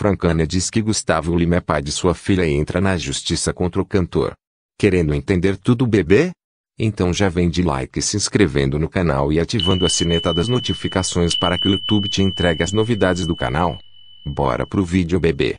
Francana diz que Gustavo Lima é pai de sua filha e entra na justiça contra o cantor. Querendo entender tudo bebê? Então já vem de like se inscrevendo no canal e ativando a sineta das notificações para que o YouTube te entregue as novidades do canal. Bora pro vídeo bebê.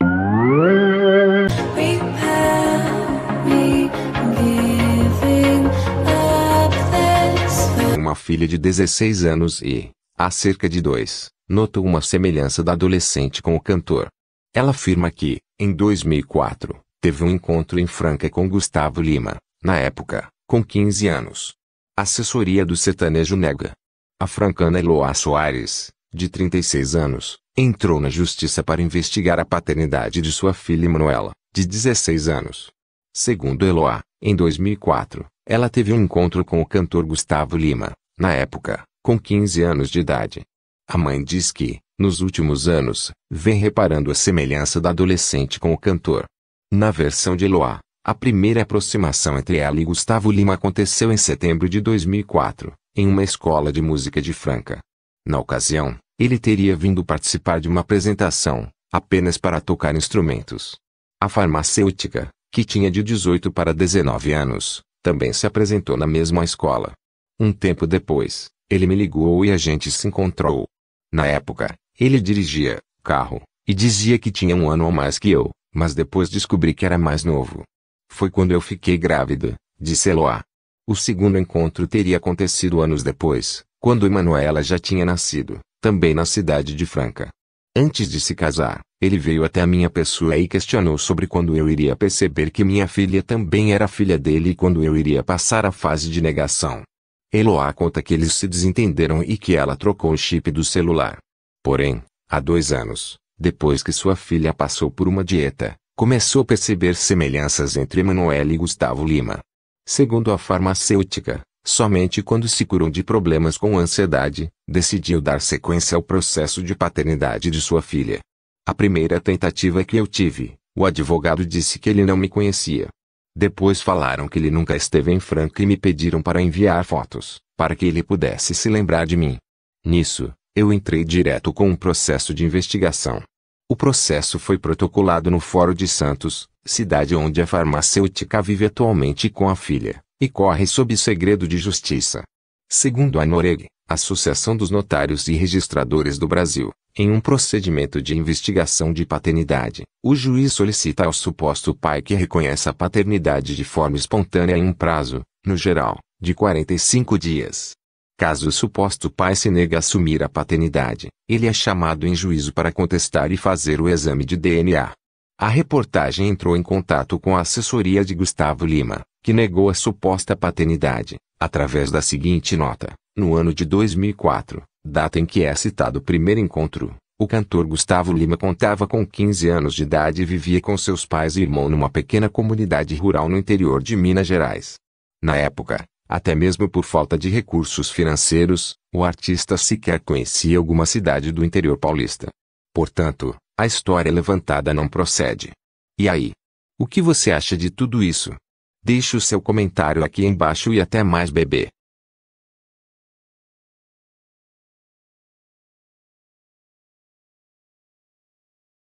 Uma filha de 16 anos e, há cerca de dois, notou uma semelhança da adolescente com o cantor. Ela afirma que, em 2004, teve um encontro em Franca com Gustavo Lima, na época, com 15 anos. Assessoria do sertanejo nega. A francana Eloá Soares, de 36 anos, entrou na justiça para investigar a paternidade de sua filha Manuela, de 16 anos. Segundo Eloá, em 2004, ela teve um encontro com o cantor Gustavo Lima, na época, com 15 anos de idade. A mãe diz que, nos últimos anos, vem reparando a semelhança da adolescente com o cantor. Na versão de Eloá, a primeira aproximação entre ela e Gustavo Lima aconteceu em setembro de 2004, em uma escola de música de Franca. Na ocasião, ele teria vindo participar de uma apresentação, apenas para tocar instrumentos. A farmacêutica, que tinha de 18 para 19 anos, também se apresentou na mesma escola. Um tempo depois, ele me ligou e a gente se encontrou. Na época, ele dirigia carro e dizia que tinha um ano a mais que eu, mas depois descobri que era mais novo. Foi quando eu fiquei grávida, disse Eloá. O segundo encontro teria acontecido anos depois, quando Emanuela já tinha nascido, também na cidade de Franca. Antes de se casar, ele veio até a minha pessoa e questionou sobre quando eu iria perceber que minha filha também era filha dele e quando eu iria passar a fase de negação. Eloá conta que eles se desentenderam e que ela trocou o chip do celular, Porém, há dois anos, depois que sua filha passou por uma dieta, começou a perceber semelhanças entre Emanuel e Gustavo Lima. Segundo a farmacêutica, somente quando se curam de problemas com ansiedade, decidiu dar sequência ao processo de paternidade de sua filha. A primeira tentativa que eu tive, o advogado disse que ele não me conhecia. Depois falaram que ele nunca esteve em Franca e me pediram para enviar fotos, para que ele pudesse se lembrar de mim. Nisso, eu entrei direto com um processo de investigação. O processo foi protocolado no Fórum de Santos, cidade onde a farmacêutica vive atualmente com a filha, e corre sob segredo de justiça. Segundo a Noreg, Associação dos Notários e Registradores do Brasil, em um procedimento de investigação de paternidade, o juiz solicita ao suposto pai que reconheça a paternidade de forma espontânea em um prazo, no geral, de 45 dias, Caso o suposto pai se negue a assumir a paternidade, ele é chamado em juízo para contestar e fazer o exame de DNA. A reportagem entrou em contato com a assessoria de Gustavo Lima, que negou a suposta paternidade, através da seguinte nota: No ano de 2004, data em que é citado o primeiro encontro, o cantor Gustavo Lima contava com 15 anos de idade e vivia com seus pais e irmão numa pequena comunidade rural no interior de Minas Gerais. Na época, até mesmo por falta de recursos financeiros, o artista sequer conhecia alguma cidade do interior paulista. Portanto, a história levantada não procede. E aí? O que você acha de tudo isso? Deixe o seu comentário aqui embaixo e até mais bebê.